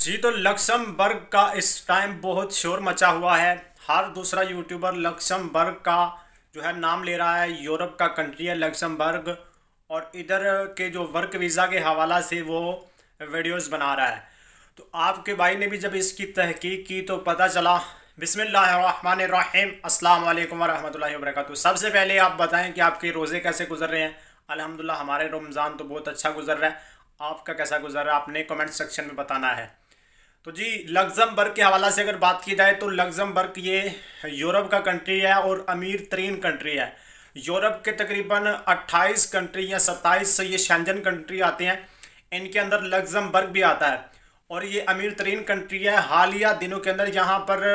जी तो लक्समबर्ग का इस टाइम बहुत शोर मचा हुआ है हर दूसरा यूट्यूबर लक्समबर्ग का जो है नाम ले रहा है यूरोप का कंट्री है लक्समबर्ग और इधर के जो वर्क वीज़ा के हवाला से वो वीडियोस बना रहा है तो आपके भाई ने भी जब इसकी तहकीक की तो पता चला बिसमीम अल्लाम वालेकुम वरक सबसे पहले आप बताएं कि आपके रोज़े कैसे गुजर रहे हैं अलहमदिल्ला हमारे रमज़ान तो बहुत अच्छा गुजर रहा है आपका कैसा गुजर रहा है आपने कमेंट सेक्शन में बताना है तो जी लग्जमबर्ग के हवाला से अगर बात की जाए तो लग्जमबर्ग ये यूरोप का कंट्री है और अमीर तरीन कंट्री है यूरोप के तकरीबन 28 कंट्री या 27 से ये शेंजन कंट्री आते हैं इनके अंदर लग्जमबर्ग भी आता है और ये अमीर तरीन कंट्री है हालिया दिनों के अंदर यहाँ पर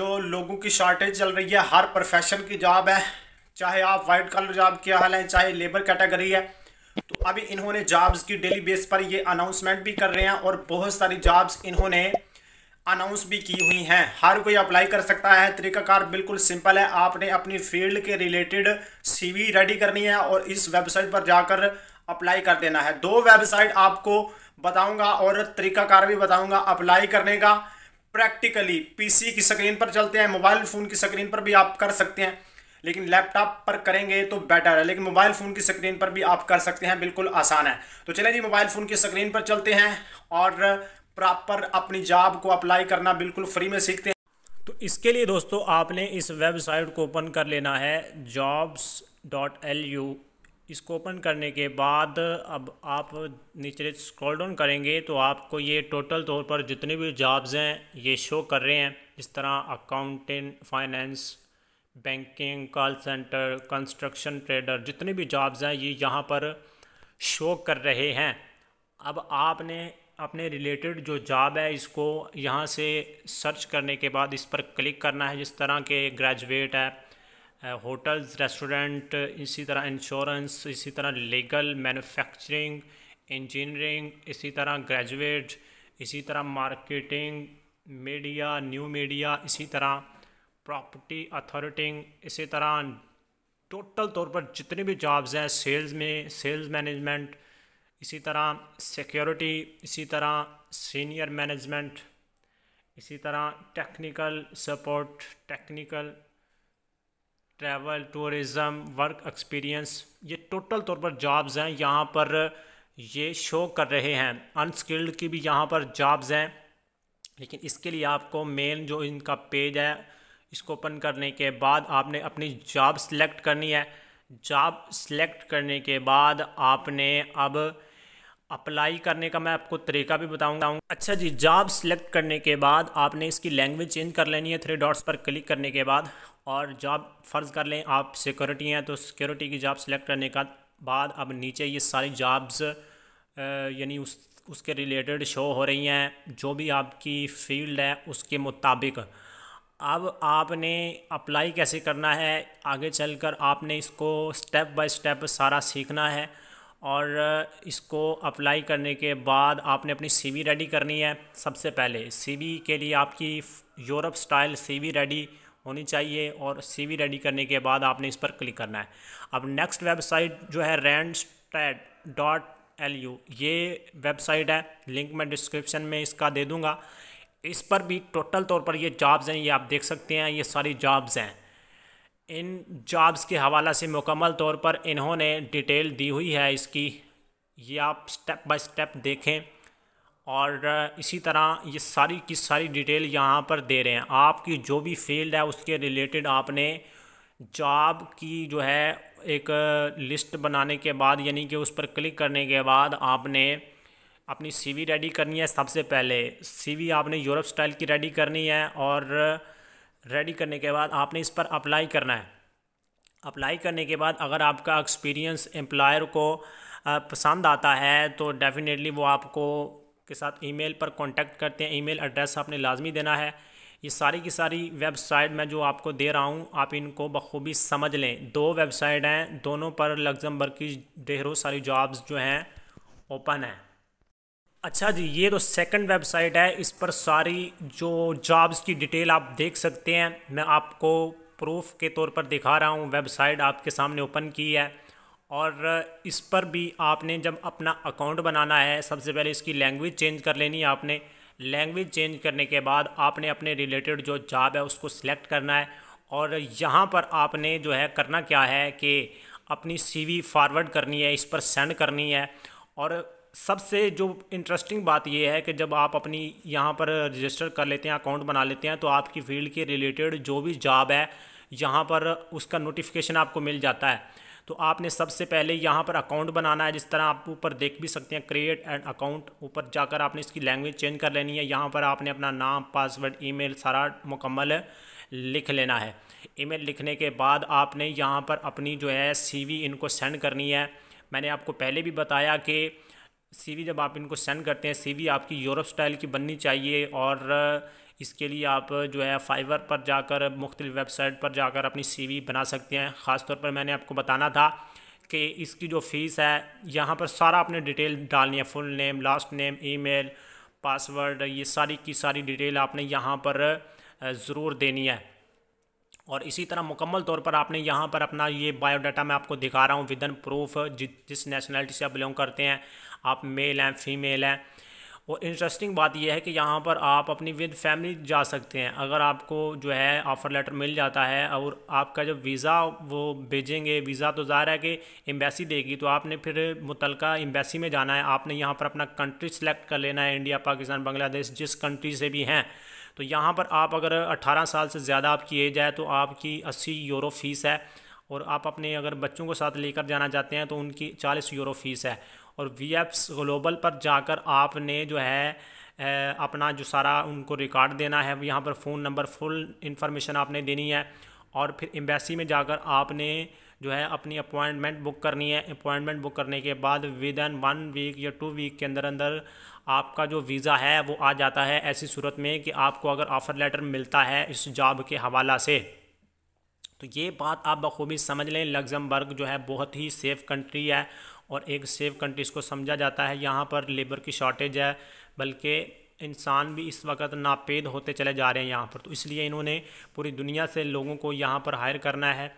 जो लोगों की शॉर्टेज चल रही है हर प्रोफेशन की जॉब है चाहे आप वाइट कलर जॉब क्या हाल है चाहे लेबर कैटेगरी है तो अभी इन्होंने जॉब्स की डेली बेस पर ये अनाउंसमेंट भी कर रहे हैं और बहुत सारी जॉब्स इन्होंने अनाउंस भी की हुई हैं हर कोई अप्लाई कर सकता है तरीकाकार बिल्कुल सिंपल है आपने अपनी फील्ड के रिलेटेड सीवी रेडी करनी है और इस वेबसाइट पर जाकर अप्लाई कर देना है दो वेबसाइट आपको बताऊंगा और तरीकाकार भी बताऊंगा अप्लाई करने का प्रैक्टिकली पीसी की स्क्रीन पर चलते हैं मोबाइल फ़ोन की स्क्रीन पर भी आप कर सकते हैं लेकिन लैपटॉप पर करेंगे तो बेटर है लेकिन मोबाइल फ़ोन की स्क्रीन पर भी आप कर सकते हैं बिल्कुल आसान है तो चले जी मोबाइल फ़ोन की स्क्रीन पर चलते हैं और प्रॉपर अपनी जॉब को अप्लाई करना बिल्कुल फ्री में सीखते हैं तो इसके लिए दोस्तों आपने इस वेबसाइट को ओपन कर लेना है जॉब्स डॉट एल यू इसको ओपन करने के बाद अब आप नीचे स्क्रॉल डाउन करेंगे तो आपको ये टोटल तौर पर जितने भी जॉब्स हैं ये शो कर रहे हैं इस तरह accountant finance banking call centre construction trader जितने भी जॉब्स हैं ये यहाँ पर शो कर रहे हैं अब आपने अपने रिलेटेड जो जॉब है इसको यहाँ से सर्च करने के बाद इस पर क्लिक करना है जिस तरह के ग्रेजुएट है होटल्स रेस्टोरेंट इसी तरह इंश्योरेंस इसी तरह लीगल मैन्युफैक्चरिंग इंजीनियरिंग इसी तरह ग्रेजुएट इसी तरह मार्केटिंग मीडिया न्यू मीडिया इसी तरह प्रॉपर्टी अथॉरिटिंग इसी तरह टोटल तौर पर जितने भी जॉब्स हैं सेल्स में सेल्स मैनेजमेंट इसी तरह सिक्योरिटी इसी तरह सीनियर मैनेजमेंट इसी तरह technical support technical travel tourism work experience ये टोटल तौर पर जॉब्स हैं यहाँ पर ये शो कर रहे हैं अनस्किल्ड की भी यहाँ पर जॉब्स हैं लेकिन इसके लिए आपको मेन जो इनका पेज है इसको ओपन करने के बाद आपने अपनी जॉब सेलेक्ट करनी है जॉब सेलेक्ट करने के बाद आपने अब अप्लाई करने का मैं आपको तरीका भी बताऊंगा अच्छा जी जॉब सेलेक्ट करने के बाद आपने इसकी लैंग्वेज चेंज कर लेनी है थ्री डॉट्स पर क्लिक करने के बाद और जॉब फ़र्ज़ कर लें आप सिक्योरिटी हैं तो सिक्योरिटी की जॉब सेलेक्ट करने का बाद अब नीचे ये सारी जॉब्स यानी उस उसके रिलेटेड शो हो रही हैं जो भी आपकी फील्ड है उसके मुताबिक अब आपने अप्लाई कैसे करना है आगे चलकर आपने इसको स्टेप बाय स्टेप सारा सीखना है और इसको अप्लाई करने के बाद आपने अपनी सीवी रेडी करनी है सबसे पहले सीवी के लिए आपकी यूरोप स्टाइल सीवी रेडी होनी चाहिए और सीवी रेडी करने के बाद आपने इस पर क्लिक करना है अब नेक्स्ट वेबसाइट जो है रैंड डॉट एल यू ये वेबसाइट है लिंक मैं डिस्क्रिप्शन में इसका दे दूँगा इस पर भी टोटल तौर पर ये जॉब्स हैं ये आप देख सकते हैं ये सारी जॉब्स हैं इन जॉब्स के हवाला से मुकम्मल तौर पर इन्होंने डिटेल दी हुई है इसकी ये आप स्टेप बाय स्टेप देखें और इसी तरह ये सारी की सारी डिटेल यहाँ पर दे रहे हैं आपकी जो भी फील्ड है उसके रिलेटेड आपने जॉब की जो है एक लिस्ट बनाने के बाद यानी कि उस पर क्लिक करने के बाद आपने अपनी सीवी रेडी करनी है सबसे पहले सीवी आपने यूरोप स्टाइल की रेडी करनी है और रेडी करने के बाद आपने इस पर अप्लाई करना है अप्लाई करने के बाद अगर आपका एक्सपीरियंस एम्प्लॉयर को पसंद आता है तो डेफ़िनेटली वो आपको के साथ ईमेल पर कांटेक्ट करते हैं ईमेल एड्रेस आपने लाजमी देना है ये सारी की सारी वेबसाइट मैं जो आपको दे रहा हूँ आप इनको बखूबी समझ लें दो वेबसाइट हैं दोनों पर लग्जमबर्ग की ढेरों सारी जॉब्स जो हैं ओपन हैं अच्छा जी ये तो सेकंड वेबसाइट है इस पर सारी जो जॉब्स की डिटेल आप देख सकते हैं मैं आपको प्रूफ के तौर पर दिखा रहा हूँ वेबसाइट आपके सामने ओपन की है और इस पर भी आपने जब अपना अकाउंट बनाना है सबसे पहले इसकी लैंग्वेज चेंज कर लेनी है आपने लैंग्वेज चेंज करने के बाद आपने अपने रिलेटेड जो जॉब है उसको सिलेक्ट करना है और यहाँ पर आपने जो है करना क्या है कि अपनी सीवी फॉरवर्ड करनी है इस पर सेंड करनी है और सबसे जो इंटरेस्टिंग बात यह है कि जब आप अपनी यहाँ पर रजिस्टर कर लेते हैं अकाउंट बना लेते हैं तो आपकी फील्ड के रिलेटेड जो भी जॉब है यहाँ पर उसका नोटिफिकेशन आपको मिल जाता है तो आपने सबसे पहले यहाँ पर अकाउंट बनाना है जिस तरह आप ऊपर देख भी सकते हैं क्रिएट एंड अकाउंट ऊपर जाकर आपने इसकी लैंग्वेज चेंज कर लेनी है यहाँ पर आपने अपना नाम पासवर्ड ई सारा मुकम्मल लिख लेना है ईमेल लिखने के बाद आपने यहाँ पर अपनी जो है सीवी इनको सेंड करनी है मैंने आपको पहले भी बताया कि सीवी जब आप इनको सेंड करते हैं सीवी आपकी यूरोप स्टाइल की बननी चाहिए और इसके लिए आप जो है फाइवर पर जाकर मुख्तलि वेबसाइट पर जाकर अपनी सीवी बना सकते हैं ख़ास तौर पर मैंने आपको बताना था कि इसकी जो फ़ीस है यहाँ पर सारा आपने डिटेल डालनी है full name last name email password ये सारी की सारी डिटेल आपने यहाँ पर ज़रूर देनी है और इसी तरह मुकम्मल तौर पर आपने यहाँ पर अपना ये बायोडाटा मैं आपको दिखा रहा हूँ विदन प्रूफ जि, जिस नेशनैलिटी से आप बिलोंग करते हैं आप मेल हैं फीमेल हैं और इंटरेस्टिंग बात यह है कि यहाँ पर आप अपनी विद फैमिली जा सकते हैं अगर आपको जो है ऑफ़र लेटर मिल जाता है और आपका जब वीज़ा वो भेजेंगे वीज़ा तो ज़ाहिर है कि एम्बेसी देगी तो आपने फिर मुतल एम्बेसी में जाना है आपने यहाँ पर अपना कंट्री सेलेक्ट कर लेना है इंडिया पाकिस्तान बांग्लादेश जिस कंट्री से भी हैं तो यहाँ पर आप अगर 18 साल से ज़्यादा आपकी एज है तो आपकी 80 यूरो फीस है और आप अपने अगर बच्चों को साथ लेकर जाना चाहते हैं तो उनकी 40 यूरो फीस है और वी एप्स ग्लोबल पर जाकर आपने जो है अपना जो सारा उनको रिकॉर्ड देना है यहाँ पर फ़ोन नंबर फुल इंफॉर्मेशन आपने देनी है और फिर एम्बेसी में जाकर आपने जो है अपनी अपॉइंटमेंट बुक करनी है अपॉइंटमेंट बुक करने के बाद विद इन वन वीक या टू वीक के अंदर अंदर आपका जो वीज़ा है वो आ जाता है ऐसी सूरत में कि आपको अगर ऑफ़र लेटर मिलता है इस जॉब के हवाला से तो ये बात आप बखूबी समझ लें लग्जमबर्ग जो है बहुत ही सेफ़ कंट्री है और एक सेफ़ कंट्री इसको समझा जाता है यहाँ पर लेबर की शॉर्टेज है बल्कि इंसान भी इस वक्त नापेद होते चले जा रहे हैं यहाँ पर तो इसलिए इन्होंने पूरी दुनिया से लोगों को यहाँ पर हायर करना है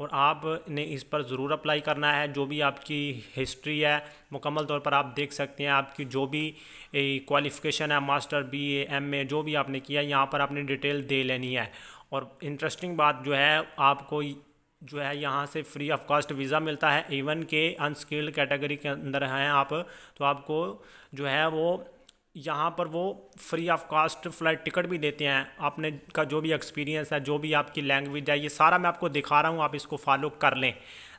और आपने इस पर ज़रूर अप्लाई करना है जो भी आपकी हिस्ट्री है मुकम्मल तौर पर आप देख सकते हैं आपकी जो भी क्वालिफ़िकेशन है master B A M A जो भी आपने किया यहाँ पर आपने डिटेल दे लेनी है और इंटरेस्टिंग बात जो है आपको जो है यहाँ से फ्री ऑफ कॉस्ट वीज़ा मिलता है इवन के अनस्किल्ड कैटेगरी के अंदर हैं आप तो आपको जो है वो यहाँ पर वो free of cost flight ticket भी देते हैं आपने का जो भी एक्सपीरियंस है जो भी आपकी लैंग्वेज है ये सारा मैं आपको दिखा रहा हूँ आप इसको फॉलो कर लें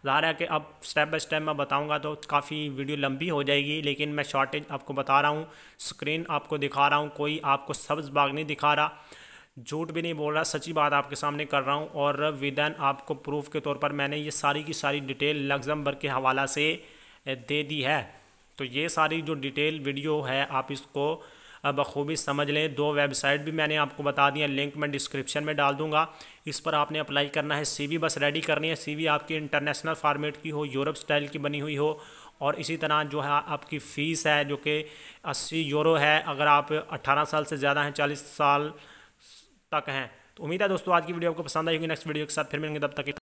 ज़ाहिर है कि अब स्टेप बाय स्टेप मैं बताऊँगा तो काफ़ी वीडियो लंबी हो जाएगी लेकिन मैं शॉर्टेज आपको बता रहा हूँ स्क्रीन आपको दिखा रहा हूँ कोई आपको सब्ज़ बाग नहीं दिखा रहा झूठ भी नहीं बोल रहा सच्ची बात आपके सामने कर रहा हूँ और विदन आपको प्रूफ के तौर पर मैंने ये सारी की सारी डिटेल लग्जमबर्ग के हवाला से दे दी है तो ये सारी जो डिटेल वीडियो है आप इसको बखूबी समझ लें दो वेबसाइट भी मैंने आपको बता दी लिंक मैं डिस्क्रिप्शन में डाल दूंगा इस पर आपने अप्लाई करना है सीवी बस रेडी करनी है सीवी आपकी इंटरनेशनल फार्मेट की हो यूरोप स्टाइल की बनी हुई हो और इसी तरह जो है आपकी फ़ीस है जो कि अस्सी यूरो है अगर आप अट्ठारह साल से ज़्यादा हैं चालीस साल तक हैं तो उम्मीद है दोस्तों आज की वीडियो आपको पसंद आएगी नेक्स्ट वीडियो के साथ फिर मिलेंगे तब तक